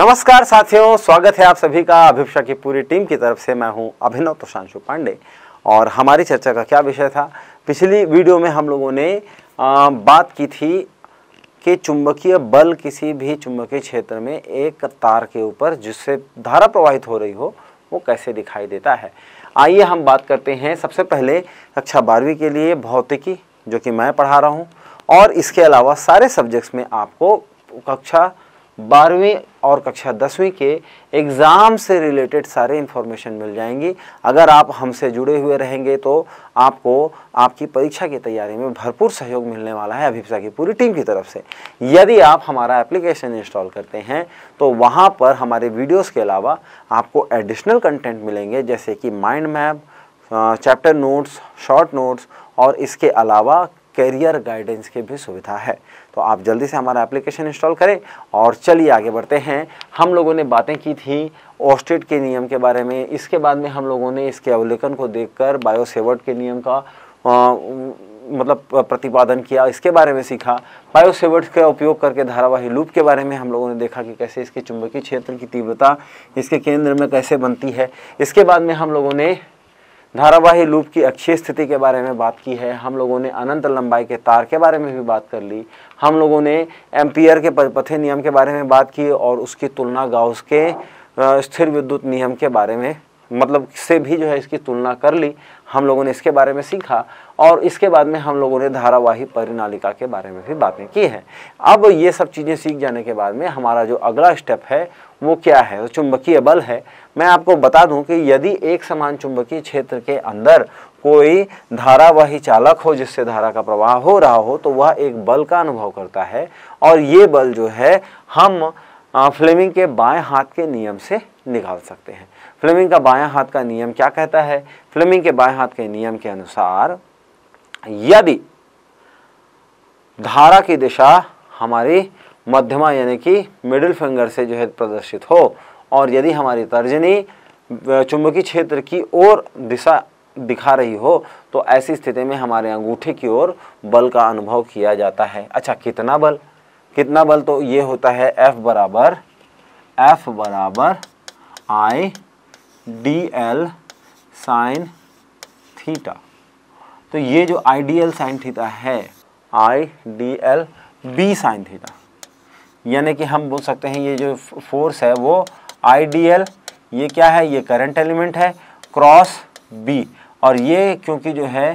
नमस्कार साथियों स्वागत है आप सभी का अभिपक्षा की पूरी टीम की तरफ से मैं हूं अभिनव प्रशांशु पांडे और हमारी चर्चा का क्या विषय था पिछली वीडियो में हम लोगों ने बात की थी कि चुंबकीय बल किसी भी चुंबकीय क्षेत्र में एक तार के ऊपर जिससे धारा प्रवाहित हो रही हो वो कैसे दिखाई देता है आइए हम बात करते हैं सबसे पहले कक्षा बारहवीं के लिए भौतिकी जो कि मैं पढ़ा रहा हूँ और इसके अलावा सारे सब्जेक्ट्स में आपको कक्षा बारहवीं और कक्षा दसवीं के एग्ज़ाम से रिलेटेड सारे इन्फॉर्मेशन मिल जाएंगी अगर आप हमसे जुड़े हुए रहेंगे तो आपको आपकी परीक्षा की तैयारी में भरपूर सहयोग मिलने वाला है अभिप्सा की पूरी टीम की तरफ से यदि आप हमारा एप्लीकेशन इंस्टॉल करते हैं तो वहाँ पर हमारे वीडियोस के अलावा आपको एडिशनल कंटेंट मिलेंगे जैसे कि mind map chapter notes short notes और इसके अलावा करियर गाइडेंस की भी सुविधा है तो आप जल्दी से हमारा एप्लीकेशन इंस्टॉल करें और चलिए आगे बढ़ते हैं हम लोगों ने बातें की थी ऑस्टेट के नियम के बारे में इसके बाद में हम लोगों ने इसके अवलेखन को कर बायोसेवर्ट के नियम का आ, मतलब प्रतिपादन किया इसके बारे में सीखा बायोसेवर्ट का उपयोग करके धारावाही लूप के बारे में हम लोगों ने देखा कि कैसे इसके चुंबकीय क्षेत्र की तीव्रता इसके केंद्र में कैसे बनती है इसके बाद में हम लोगों ने धारावाही लूप की अच्छी स्थिति के बारे में बात की है हम लोगों ने अनंत लंबाई के तार के बारे में भी बात कर ली हम लोगों ने एम्पियर के पथे नियम के बारे में बात की और उसकी तुलना गाउस के स्थिर विद्युत नियम के बारे में मतलब से भी जो है इसकी तुलना कर ली हम लोगों ने इसके बारे में सीखा और इसके बाद में हम लोगों ने धारावाही परिनालिका के बारे में भी बातें की हैं अब ये सब चीज़ें सीख जाने के बाद में हमारा जो अगला स्टेप है वो क्या है चुंबकीय बल है मैं आपको बता दूं कि यदि एक समान चुंबकीय क्षेत्र के अंदर कोई धारावाही चालक हो जिससे धारा का प्रवाह हो रहा हो तो वह एक बल का अनुभव करता है और ये बल जो है हम फ्लेमिंग के बाएं हाथ के नियम से निकाल सकते हैं फ्लेमिंग का बाएं हाथ का नियम क्या कहता है फ्लेमिंग के बाएं हाथ के नियम के अनुसार यदि धारा की दिशा हमारी मध्यमा यानी कि मिडिल फिंगर से जो है प्रदर्शित हो और यदि हमारी तर्जनी चुंबकीय क्षेत्र की ओर दिशा दिखा रही हो तो ऐसी स्थिति में हमारे अंगूठे की ओर बल का अनुभव किया जाता है अच्छा कितना बल कितना बल तो ये होता है F बराबर F बराबर I D L sine theta तो ये जो I D L sine theta है I D L B sine theta यानी कि हम बोल सकते हैं ये जो फोर्स है वो आई डी एल ये क्या है ये करंट एलिमेंट है क्रॉस बी और ये क्योंकि जो है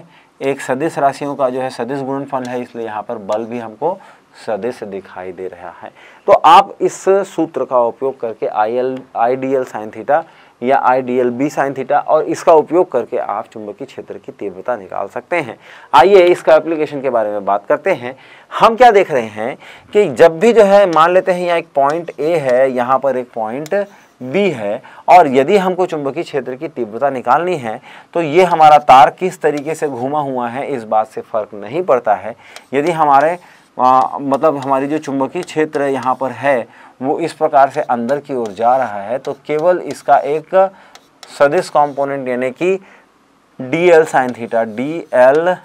एक सदिश राशियों का जो है सदिश गुणनफल है इसलिए यहाँ पर बल भी हमको सदिश दिखाई दे रहा है तो आप इस सूत्र का उपयोग करके I L I D L sine theta या I D L B sine theta और इसका उपयोग करके आप चुंबकीय क्षेत्र की तीव्रता निकाल सकते हैं आइए इसका एप्लीकेशन के बारे में बात करते हैं हम क्या देख रहे हैं कि जब भी जो है मान लेते हैं यहाँ एक पॉइंट ए है यहाँ पर एक पॉइंट बी है और यदि हमको चुंबकीय क्षेत्र की तीव्रता निकालनी है तो ये हमारा तार किस तरीके से घूमा हुआ है इस बात से फ़र्क नहीं पड़ता है यदि हमारे आ, मतलब हमारी जो चुंबकीय क्षेत्र यहाँ पर है वो इस प्रकार से अंदर की ओर जा रहा है तो केवल इसका एक सदिश कंपोनेंट यानी कि D L sine theta D L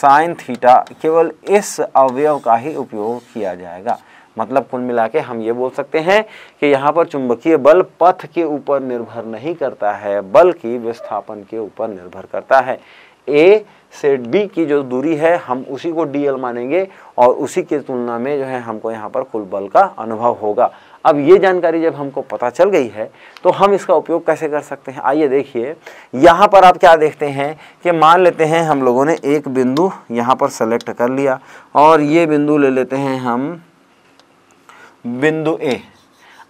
sine theta केवल इस अवयव का ही उपयोग किया जाएगा मतलब कुल मिला के हम ये बोल सकते हैं कि यहाँ पर चुंबकीय बल पथ के ऊपर निर्भर नहीं करता है बल्कि विस्थापन के ऊपर निर्भर करता है ए से डी की जो दूरी है हम उसी को डी एल मानेंगे और उसी की तुलना में जो है हमको यहाँ पर कुल बल का अनुभव होगा अब ये जानकारी जब हमको पता चल गई है तो हम इसका उपयोग कैसे कर सकते हैं आइए देखिए यहाँ पर आप क्या देखते हैं कि मान लेते हैं हम लोगों ने एक बिंदु यहाँ पर सेलेक्ट कर लिया और ये बिंदु ले लेते हैं हम बिंदु ए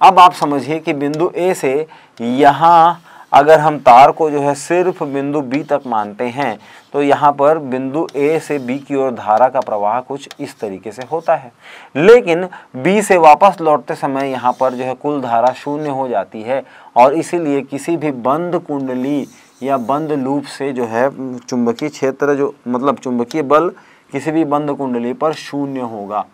अब आप समझिए कि बिंदु ए से यहाँ अगर हम तार को जो है सिर्फ बिंदु बी तक मानते हैं तो यहाँ पर बिंदु ए से बी की ओर धारा का प्रवाह कुछ इस तरीके से होता है लेकिन बी से वापस लौटते समय यहाँ पर जो है कुल धारा शून्य हो जाती है और इसीलिए किसी भी बंद कुंडली या बंद लूप से जो है चुंबकीय क्षेत्र जो मतलब चुंबकीय बल किसी भी बंद कुंडली पर शून्य होगा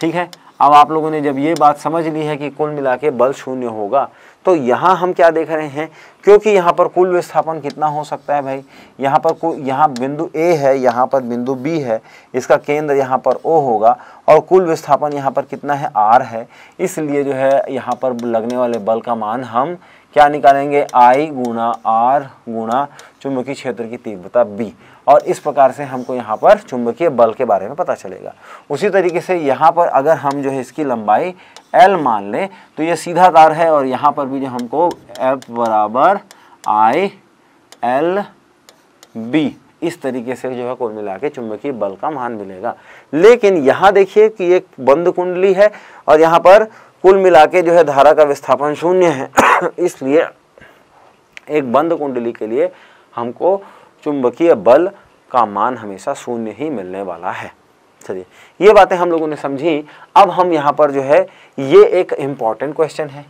ठीक है अब आप लोगों ने जब ये बात समझ ली है कि कुल मिला के बल शून्य होगा तो यहाँ हम क्या देख रहे हैं क्योंकि यहाँ पर कुल विस्थापन कितना हो सकता है भाई यहाँ पर कुल यहाँ बिंदु ए है यहाँ पर बिंदु बी है इसका केंद्र यहाँ पर ओ होगा और कुल विस्थापन यहाँ पर कितना है आर है इसलिए जो है यहाँ पर लगने वाले बल का मान हम क्या निकालेंगे आई गुणा आर गुणा चुंबकीय क्षेत्र की तीव्रता बी और इस प्रकार से हमको यहाँ पर चुंबकीय बल के बारे में पता चलेगा उसी तरीके से यहाँ पर अगर हम जो है इसकी लंबाई एल मान लें तो ये सीधा तार है और यहाँ पर भी जो हमको F बराबर I L बी इस तरीके से जो है कुल मिला के चुंबकीय बल का मान मिलेगा लेकिन यहाँ देखिए कि एक बंद कुंडली है और यहाँ पर कुल मिला के जो है धारा का विस्थापन शून्य है इसलिए एक बंद कुंडली के लिए हमको चुंबकीय बल का मान हमेशा शून्य ही मिलने वाला है चलिए ये बातें हम लोगों ने समझी अब हम यहाँ पर जो है ये एक इम्पॉर्टेंट क्वेश्चन है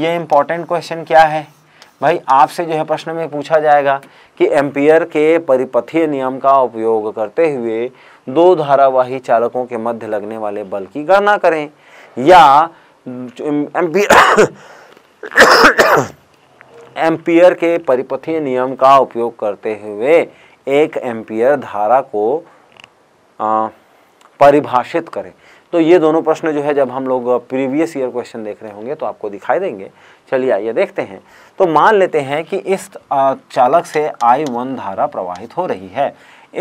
ये इम्पॉर्टेंट क्वेश्चन क्या है भाई आपसे जो है प्रश्न में पूछा जाएगा कि एम्पियर के परिपथीय नियम का उपयोग करते हुए दो धारावाही चालकों के मध्य लगने वाले बल की गणना करें या एम्पियर एम्पियर के परिपथीय नियम का उपयोग करते हुए एक एम्पियर धारा को परिभाषित करें तो ये दोनों प्रश्न जो है जब हम लोग प्रीवियस ईयर क्वेश्चन देख रहे होंगे तो आपको दिखाई देंगे चलिए आइए देखते हैं तो मान लेते हैं कि इस चालक से I1 धारा प्रवाहित हो रही है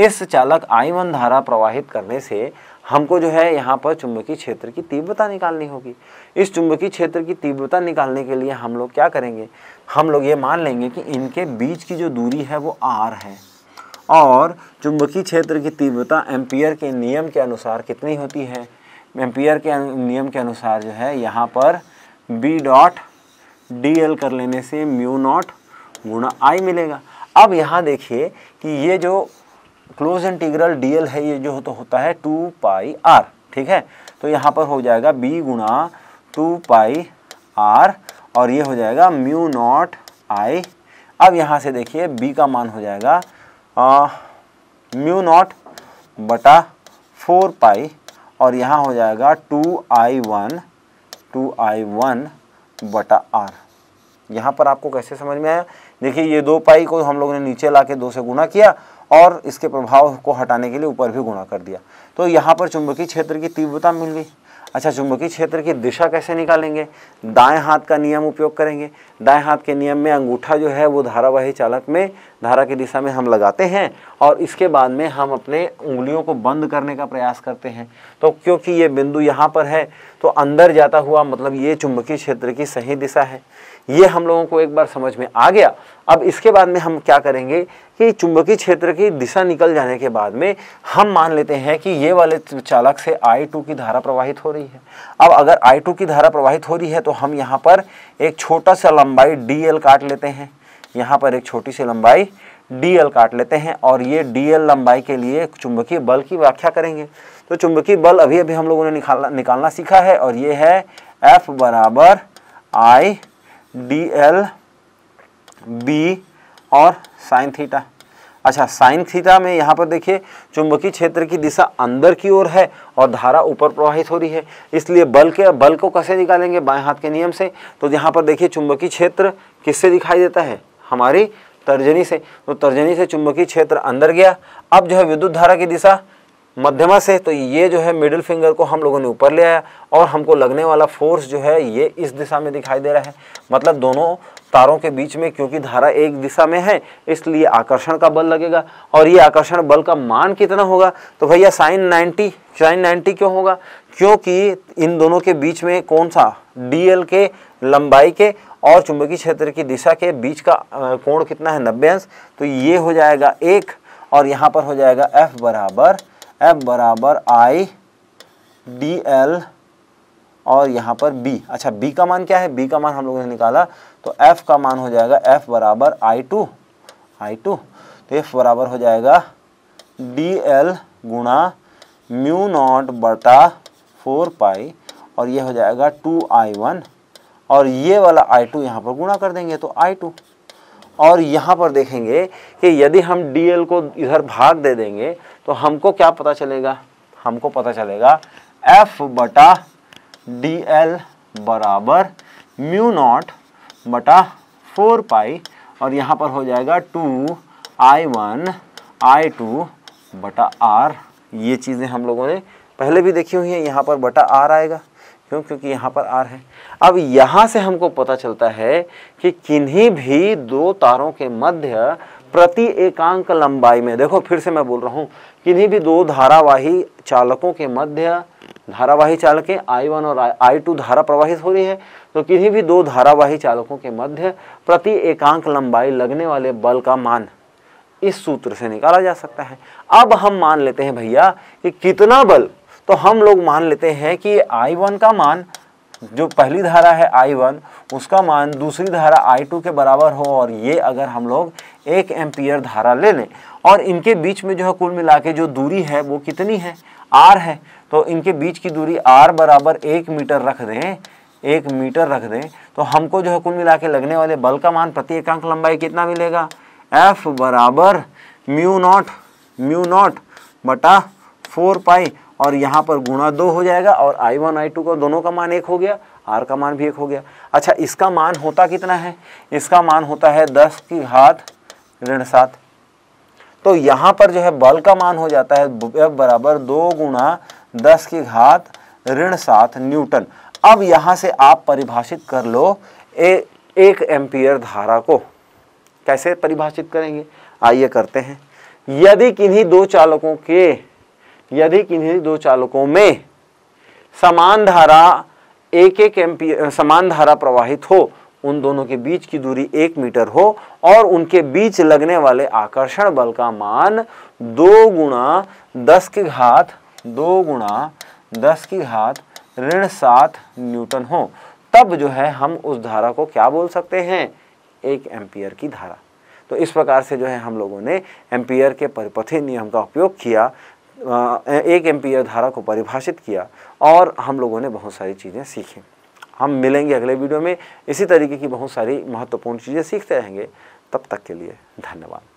इस चालक I1 धारा प्रवाहित करने से हमको जो है यहाँ पर चुंबकीय क्षेत्र की तीव्रता निकालनी होगी इस चुंबकीय क्षेत्र की तीव्रता निकालने के लिए हम लोग क्या करेंगे हम लोग ये मान लेंगे कि इनके बीच की जो दूरी है वो आर है और चुंबकीय क्षेत्र की तीव्रता एम्पियर के नियम के अनुसार कितनी होती है एम्पियर के नियम के अनुसार जो है यहाँ पर बी डॉट डी एल कर लेने से म्यू नॉट गुणा आई मिलेगा अब यहाँ देखिए कि ये जो क्लोज इंटीग्रल डीएल है ये जो तो होता है टू पाई आर ठीक है तो यहाँ पर हो जाएगा बी गुणा टू पाई आर और ये हो जाएगा म्यू नॉट आई अब यहाँ से देखिए बी का मान हो जाएगा म्यू नॉट बटा फोर पाई और यहाँ हो जाएगा two I one two I one बटा आर यहाँ पर आपको कैसे समझ में आया देखिए ये दो पाई को हम लोगों ने नीचे ला के दो से गुना किया और इसके प्रभाव को हटाने के लिए ऊपर भी गुणा कर दिया तो यहाँ पर चुंबकीय क्षेत्र की तीव्रता मिल गई अच्छा चुंबकीय क्षेत्र की दिशा कैसे निकालेंगे दाएं हाथ का नियम उपयोग करेंगे दाएं हाथ के नियम में अंगूठा जो है वो धारावाही चालक में धारा की दिशा में हम लगाते हैं और इसके बाद में हम अपने उंगलियों को बंद करने का प्रयास करते हैं तो क्योंकि ये बिंदु यहाँ पर है तो अंदर जाता हुआ मतलब ये चुंबकीय क्षेत्र की सही दिशा है ये हम लोगों को एक बार समझ में आ गया अब इसके बाद में हम क्या करेंगे कि चुंबकीय क्षेत्र की दिशा निकल जाने के बाद में हम मान लेते हैं कि ये वाले चालक से आई टू की धारा प्रवाहित हो रही है अब अगर आई टू की धारा प्रवाहित हो रही है तो हम यहाँ पर एक छोटा सा लंबाई डी एल काट लेते हैं यहाँ पर एक छोटी सी लंबाई डी एल काट लेते हैं और ये डी एल लंबाई के लिए चुंबकीय बल की व्याख्या करेंगे तो चुंबकीय बल अभी अभी हम लोगों ने निकालना निकालना सीखा है और ये है एफ बराबर आई डी एल बी और साइन थीटा अच्छा साइन थीटा में यहाँ पर देखिए चुंबकीय क्षेत्र की दिशा अंदर की ओर है और धारा ऊपर प्रवाहित हो रही है इसलिए बल के बल को कैसे निकालेंगे बाएं हाथ के नियम से तो यहाँ पर देखिए चुंबकीय क्षेत्र किससे दिखाई देता है हमारी तर्जनी से तो तर्जनी से चुंबकीय क्षेत्र अंदर गया अब जो है विद्युत धारा की दिशा मध्यमा से तो ये जो है मिडिल फिंगर को हम लोगों ने ऊपर ले आया और हमको लगने वाला फोर्स जो है ये इस दिशा में दिखाई दे रहा है मतलब दोनों तारों के बीच में क्योंकि धारा एक दिशा में है इसलिए आकर्षण का बल लगेगा और ये आकर्षण बल का मान कितना होगा तो भैया साइन 90 साइन 90 क्यों होगा क्योंकि इन दोनों के बीच में कौन सा डीएल के लंबाई के और चुंबकीय क्षेत्र की दिशा के बीच का कोण कितना है नब्बे अंश तो ये हो जाएगा एक और यहाँ पर हो जाएगा एफ बराबर एफ बराबर आई डी एल और यहाँ पर बी अच्छा बी का मान क्या है बी का मान हम लोगों ने निकाला तो एफ का मान हो जाएगा एफ बराबर आई टू आई टू तो एफ बराबर हो जाएगा डी एल गुणा म्यू नॉट बटा फोर पाई और ये हो जाएगा टू आई वन और ये वाला आई टू यहाँ पर गुणा कर देंगे तो आई टू और यहाँ पर देखेंगे कि यदि हम डी को इधर भाग दे देंगे तो हमको क्या पता चलेगा हमको पता चलेगा एफ बटा डी एल बराबर म्यू नॉट बटा फोर पाई और यहाँ पर हो जाएगा two I one I two बटा आर ये चीज़ें हम लोगों ने पहले भी देखी हुई हैं यहाँ पर बटा आर आएगा क्यों क्योंकि यहाँ पर आर है अब यहाँ से हमको पता चलता है कि किन्हीं भी दो तारों के मध्य प्रति एकांक लंबाई में देखो फिर से मैं बोल रहा हूँ किन्हीं भी दो धारावाही चालकों के मध्य धारावाही चालकें आई वन और आई टू धारा प्रवाहित हो रही है तो किन्हीं भी दो धारावाही चालकों के मध्य प्रति एकांक लंबाई लगने वाले बल का मान इस सूत्र से निकाला जा सकता है अब हम मान लेते हैं भैया कि कितना बल तो हम लोग मान लेते हैं कि आई वन का मान जो पहली धारा है आई वन उसका मान दूसरी धारा आई टू के बराबर हो और ये अगर हम लोग एक एम्पियर धारा ले लें और इनके बीच में जो है कुल मिला के जो दूरी है वो कितनी है आर है तो इनके बीच की दूरी आर बराबर एक मीटर रख दें एक मीटर रख दें तो हमको जो है कुल मिला के लगने वाले बल का मान प्रति एकांक लंबाई कितना मिलेगा एफ बराबर म्यू नॉट म्यू नॉट बटा फोर पाई और यहाँ पर गुणा दो हो जाएगा और आई वन आई टू का दोनों का मान एक हो गया आर का मान भी एक हो गया अच्छा इसका मान होता कितना है इसका मान होता है दस की घात ऋण सात तो यहाँ पर जो है बल का मान हो जाता है बराबर दो गुणा दस की घात ऋण सात न्यूटन अब यहाँ से आप परिभाषित कर लो ए, एक एम्पियर धारा को कैसे परिभाषित करेंगे आइए करते हैं यदि किन्हीं दो चालकों के यदि किन्हीं दो चालकों में समान धारा एक एक एम्पी समान धारा प्रवाहित हो उन दोनों के बीच की दूरी एक मीटर हो और उनके बीच लगने वाले आकर्षण बल का मान दो गुणा दस की घात दो गुणा दस की घात ऋण सात न्यूटन हो तब जो है हम उस धारा को क्या बोल सकते हैं एक एम्पियर की धारा तो इस प्रकार से जो है हम लोगों ने एम्पियर के परिपथी नियम का उपयोग किया एक एम्पियर धारा को परिभाषित किया और हम लोगों ने बहुत सारी चीज़ें सीखी हम मिलेंगे अगले वीडियो में इसी तरीके की बहुत सारी महत्वपूर्ण चीज़ें सीखते रहेंगे तब तक के लिए धन्यवाद